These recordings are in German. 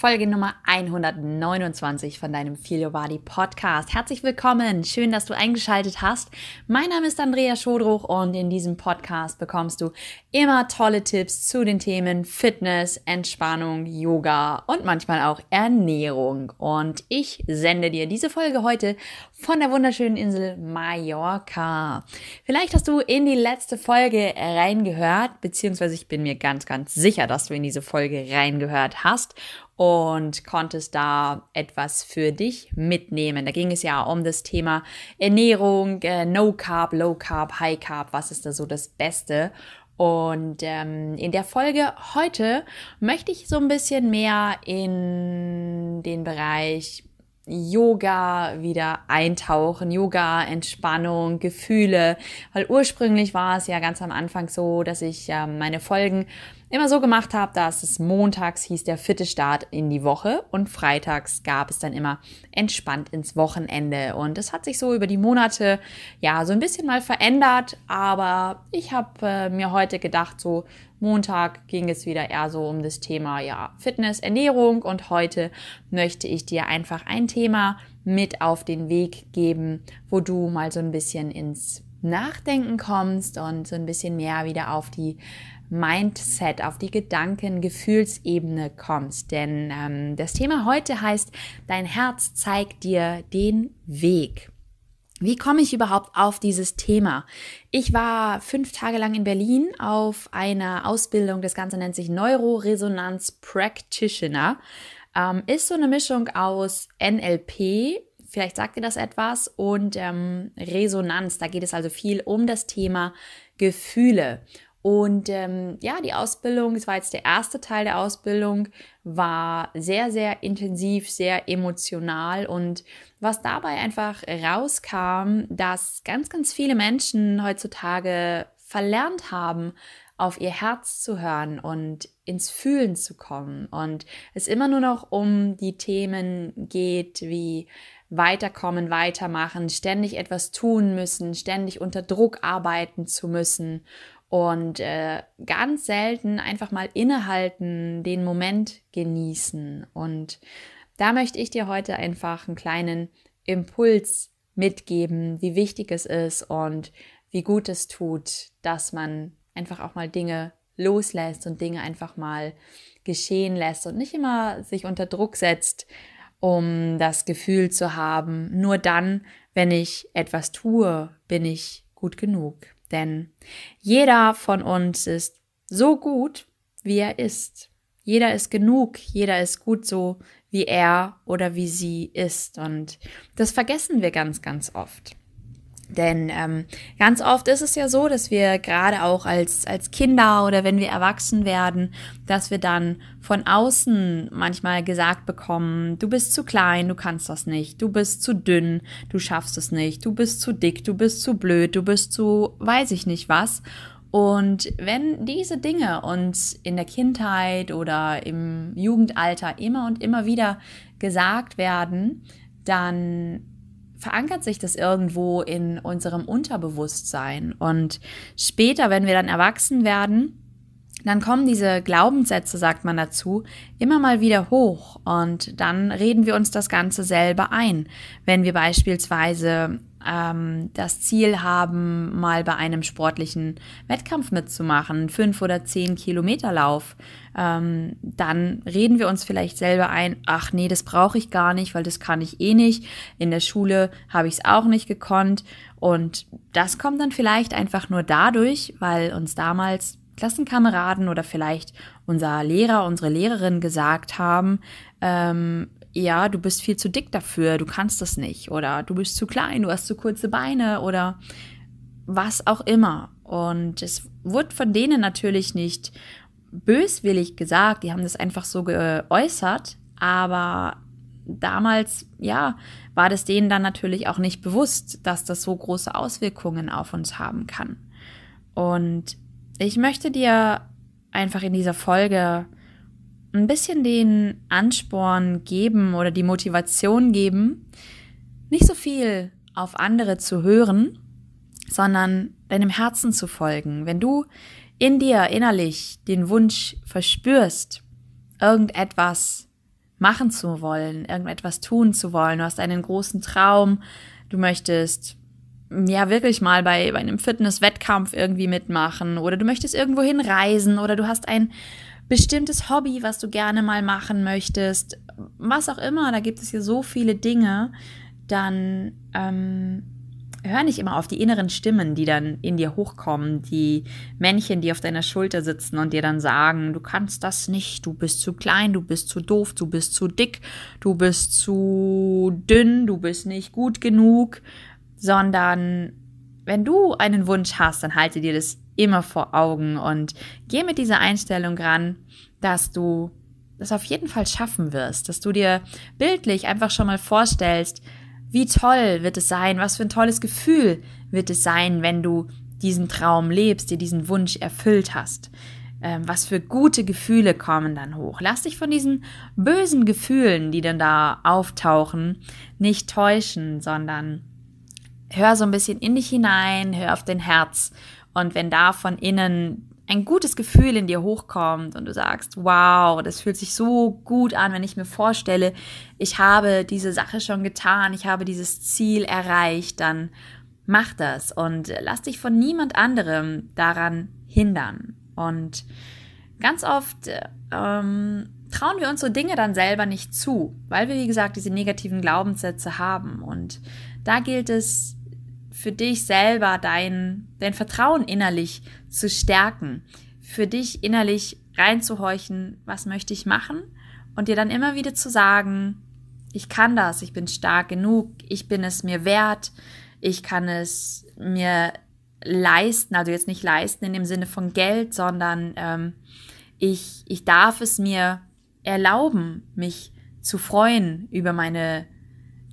Folge Nummer 129 von deinem Feel Your Body Podcast. Herzlich willkommen. Schön, dass du eingeschaltet hast. Mein Name ist Andrea Schodruch und in diesem Podcast bekommst du immer tolle Tipps zu den Themen Fitness, Entspannung, Yoga und manchmal auch Ernährung. Und ich sende dir diese Folge heute von der wunderschönen Insel Mallorca. Vielleicht hast du in die letzte Folge reingehört, beziehungsweise ich bin mir ganz, ganz sicher, dass du in diese Folge reingehört hast und konntest da etwas für dich mitnehmen. Da ging es ja um das Thema Ernährung, äh, No Carb, Low Carb, High Carb, was ist da so das Beste? Und ähm, in der Folge heute möchte ich so ein bisschen mehr in den Bereich Yoga wieder eintauchen, Yoga, Entspannung, Gefühle, weil ursprünglich war es ja ganz am Anfang so, dass ich äh, meine Folgen immer so gemacht habe, dass es montags hieß der fitte Start in die Woche und freitags gab es dann immer entspannt ins Wochenende. Und es hat sich so über die Monate ja so ein bisschen mal verändert, aber ich habe äh, mir heute gedacht, so Montag ging es wieder eher so um das Thema ja Fitness, Ernährung und heute möchte ich dir einfach ein Thema mit auf den Weg geben, wo du mal so ein bisschen ins Nachdenken kommst und so ein bisschen mehr wieder auf die Mindset, auf die Gedanken, Gefühlsebene kommst. Denn ähm, das Thema heute heißt, dein Herz zeigt dir den Weg. Wie komme ich überhaupt auf dieses Thema? Ich war fünf Tage lang in Berlin auf einer Ausbildung, das Ganze nennt sich Neuroresonanz Practitioner. Ähm, ist so eine Mischung aus NLP, vielleicht sagt ihr das etwas, und ähm, Resonanz. Da geht es also viel um das Thema Gefühle. Und ähm, ja, die Ausbildung, es war jetzt der erste Teil der Ausbildung, war sehr, sehr intensiv, sehr emotional. Und was dabei einfach rauskam, dass ganz, ganz viele Menschen heutzutage verlernt haben, auf ihr Herz zu hören und ins Fühlen zu kommen. Und es immer nur noch um die Themen geht, wie weiterkommen, weitermachen, ständig etwas tun müssen, ständig unter Druck arbeiten zu müssen und äh, ganz selten einfach mal innehalten, den Moment genießen. Und da möchte ich dir heute einfach einen kleinen Impuls mitgeben, wie wichtig es ist und wie gut es tut, dass man einfach auch mal Dinge loslässt und Dinge einfach mal geschehen lässt und nicht immer sich unter Druck setzt, um das Gefühl zu haben, nur dann, wenn ich etwas tue, bin ich gut genug. Denn jeder von uns ist so gut, wie er ist. Jeder ist genug, jeder ist gut so, wie er oder wie sie ist. Und das vergessen wir ganz, ganz oft. Denn ähm, ganz oft ist es ja so, dass wir gerade auch als, als Kinder oder wenn wir erwachsen werden, dass wir dann von außen manchmal gesagt bekommen, du bist zu klein, du kannst das nicht, du bist zu dünn, du schaffst es nicht, du bist zu dick, du bist zu blöd, du bist zu weiß ich nicht was. Und wenn diese Dinge uns in der Kindheit oder im Jugendalter immer und immer wieder gesagt werden, dann verankert sich das irgendwo in unserem Unterbewusstsein. Und später, wenn wir dann erwachsen werden, dann kommen diese Glaubenssätze, sagt man dazu, immer mal wieder hoch und dann reden wir uns das Ganze selber ein. Wenn wir beispielsweise ähm, das Ziel haben, mal bei einem sportlichen Wettkampf mitzumachen, fünf oder zehn Kilometer Lauf, ähm, dann reden wir uns vielleicht selber ein, ach nee, das brauche ich gar nicht, weil das kann ich eh nicht. In der Schule habe ich es auch nicht gekonnt. Und das kommt dann vielleicht einfach nur dadurch, weil uns damals Klassenkameraden oder vielleicht unser Lehrer, unsere Lehrerin gesagt haben, ähm, ja, du bist viel zu dick dafür, du kannst das nicht oder du bist zu klein, du hast zu kurze Beine oder was auch immer. Und es wurde von denen natürlich nicht böswillig gesagt, die haben das einfach so geäußert, aber damals, ja, war das denen dann natürlich auch nicht bewusst, dass das so große Auswirkungen auf uns haben kann. Und ich möchte dir einfach in dieser Folge ein bisschen den Ansporn geben oder die Motivation geben, nicht so viel auf andere zu hören, sondern deinem Herzen zu folgen. Wenn du in dir innerlich den Wunsch verspürst, irgendetwas machen zu wollen, irgendetwas tun zu wollen, du hast einen großen Traum, du möchtest ja wirklich mal bei, bei einem Fitnesswettkampf irgendwie mitmachen oder du möchtest irgendwohin reisen oder du hast ein bestimmtes Hobby, was du gerne mal machen möchtest, was auch immer, da gibt es hier so viele Dinge, dann ähm, hör nicht immer auf die inneren Stimmen, die dann in dir hochkommen, die Männchen, die auf deiner Schulter sitzen und dir dann sagen, du kannst das nicht, du bist zu klein, du bist zu doof, du bist zu dick, du bist zu dünn, du bist nicht gut genug, sondern wenn du einen Wunsch hast, dann halte dir das immer vor Augen und geh mit dieser Einstellung ran, dass du das auf jeden Fall schaffen wirst, dass du dir bildlich einfach schon mal vorstellst, wie toll wird es sein, was für ein tolles Gefühl wird es sein, wenn du diesen Traum lebst, dir diesen Wunsch erfüllt hast. Ähm, was für gute Gefühle kommen dann hoch. Lass dich von diesen bösen Gefühlen, die dann da auftauchen, nicht täuschen, sondern hör so ein bisschen in dich hinein, hör auf dein Herz und wenn da von innen ein gutes Gefühl in dir hochkommt und du sagst, wow, das fühlt sich so gut an, wenn ich mir vorstelle, ich habe diese Sache schon getan, ich habe dieses Ziel erreicht, dann mach das und lass dich von niemand anderem daran hindern. Und ganz oft ähm, trauen wir uns so Dinge dann selber nicht zu, weil wir, wie gesagt, diese negativen Glaubenssätze haben. Und da gilt es, für dich selber dein, dein Vertrauen innerlich zu stärken, für dich innerlich reinzuhorchen, was möchte ich machen und dir dann immer wieder zu sagen, ich kann das, ich bin stark genug, ich bin es mir wert, ich kann es mir leisten, also jetzt nicht leisten in dem Sinne von Geld, sondern ähm, ich, ich darf es mir erlauben, mich zu freuen über meine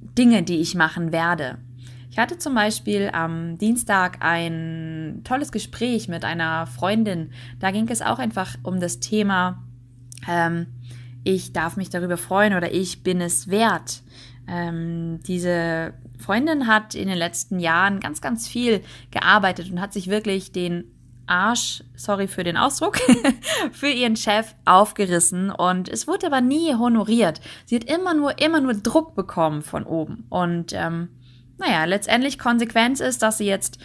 Dinge, die ich machen werde. Ich hatte zum Beispiel am Dienstag ein tolles Gespräch mit einer Freundin. Da ging es auch einfach um das Thema, ähm, ich darf mich darüber freuen oder ich bin es wert. Ähm, diese Freundin hat in den letzten Jahren ganz, ganz viel gearbeitet und hat sich wirklich den Arsch, sorry für den Ausdruck, für ihren Chef aufgerissen und es wurde aber nie honoriert. Sie hat immer nur, immer nur Druck bekommen von oben und ähm, naja, letztendlich Konsequenz ist, dass sie jetzt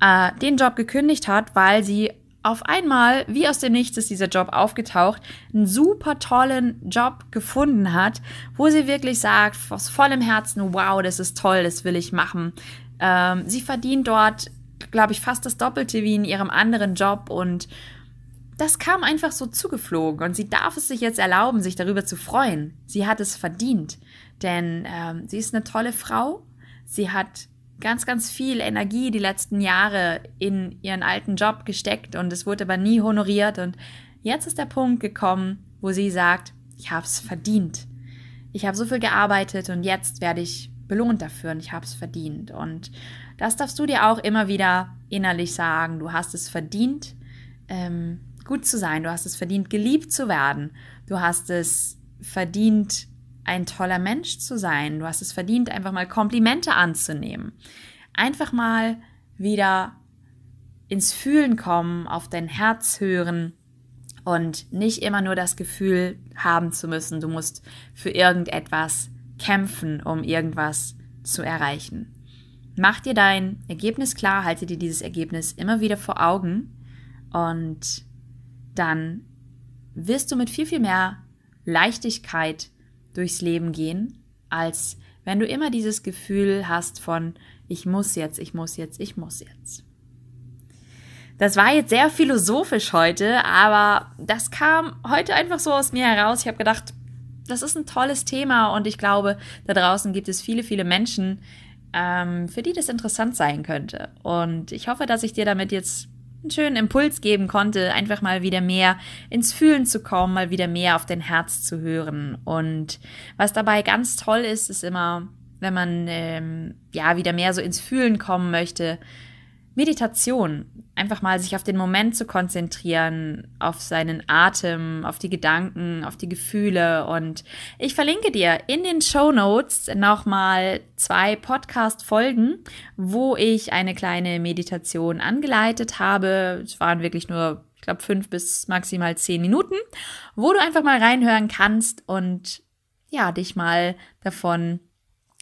äh, den Job gekündigt hat, weil sie auf einmal, wie aus dem Nichts ist dieser Job aufgetaucht, einen super tollen Job gefunden hat, wo sie wirklich sagt, aus vollem Herzen, wow, das ist toll, das will ich machen. Ähm, sie verdient dort, glaube ich, fast das Doppelte wie in ihrem anderen Job und das kam einfach so zugeflogen und sie darf es sich jetzt erlauben, sich darüber zu freuen. Sie hat es verdient, denn ähm, sie ist eine tolle Frau Sie hat ganz, ganz viel Energie die letzten Jahre in ihren alten Job gesteckt und es wurde aber nie honoriert. Und jetzt ist der Punkt gekommen, wo sie sagt, ich habe es verdient. Ich habe so viel gearbeitet und jetzt werde ich belohnt dafür und ich habe es verdient. Und das darfst du dir auch immer wieder innerlich sagen. Du hast es verdient, ähm, gut zu sein. Du hast es verdient, geliebt zu werden. Du hast es verdient, ein toller Mensch zu sein. Du hast es verdient, einfach mal Komplimente anzunehmen. Einfach mal wieder ins Fühlen kommen, auf dein Herz hören und nicht immer nur das Gefühl haben zu müssen, du musst für irgendetwas kämpfen, um irgendwas zu erreichen. Mach dir dein Ergebnis klar, halte dir dieses Ergebnis immer wieder vor Augen und dann wirst du mit viel, viel mehr Leichtigkeit durchs Leben gehen, als wenn du immer dieses Gefühl hast von, ich muss jetzt, ich muss jetzt, ich muss jetzt. Das war jetzt sehr philosophisch heute, aber das kam heute einfach so aus mir heraus. Ich habe gedacht, das ist ein tolles Thema und ich glaube, da draußen gibt es viele, viele Menschen, ähm, für die das interessant sein könnte. Und ich hoffe, dass ich dir damit jetzt einen schönen Impuls geben konnte, einfach mal wieder mehr ins Fühlen zu kommen, mal wieder mehr auf dein Herz zu hören. Und was dabei ganz toll ist, ist immer, wenn man ähm, ja wieder mehr so ins Fühlen kommen möchte, Meditation, einfach mal sich auf den Moment zu konzentrieren, auf seinen Atem, auf die Gedanken, auf die Gefühle. Und ich verlinke dir in den Show Notes nochmal zwei Podcast-Folgen, wo ich eine kleine Meditation angeleitet habe. Es waren wirklich nur, ich glaube, fünf bis maximal zehn Minuten, wo du einfach mal reinhören kannst und ja, dich mal davon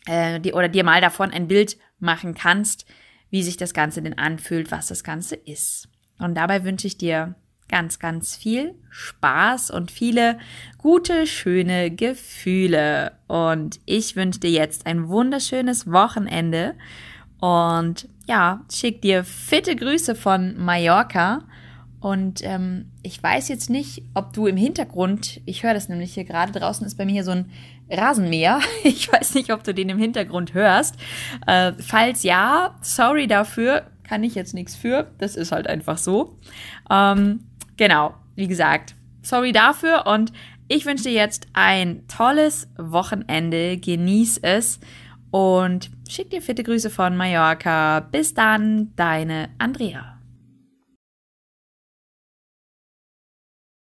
äh, die, oder dir mal davon ein Bild machen kannst, wie sich das Ganze denn anfühlt, was das Ganze ist. Und dabei wünsche ich dir ganz, ganz viel Spaß und viele gute, schöne Gefühle. Und ich wünsche dir jetzt ein wunderschönes Wochenende und ja, schick dir fitte Grüße von Mallorca. Und ähm, ich weiß jetzt nicht, ob du im Hintergrund, ich höre das nämlich hier gerade draußen, ist bei mir hier so ein Rasenmäher. Ich weiß nicht, ob du den im Hintergrund hörst. Äh, falls ja, sorry dafür, kann ich jetzt nichts für. Das ist halt einfach so. Ähm, genau, wie gesagt, sorry dafür und ich wünsche dir jetzt ein tolles Wochenende. Genieß es und schick dir fitte Grüße von Mallorca. Bis dann, deine Andrea.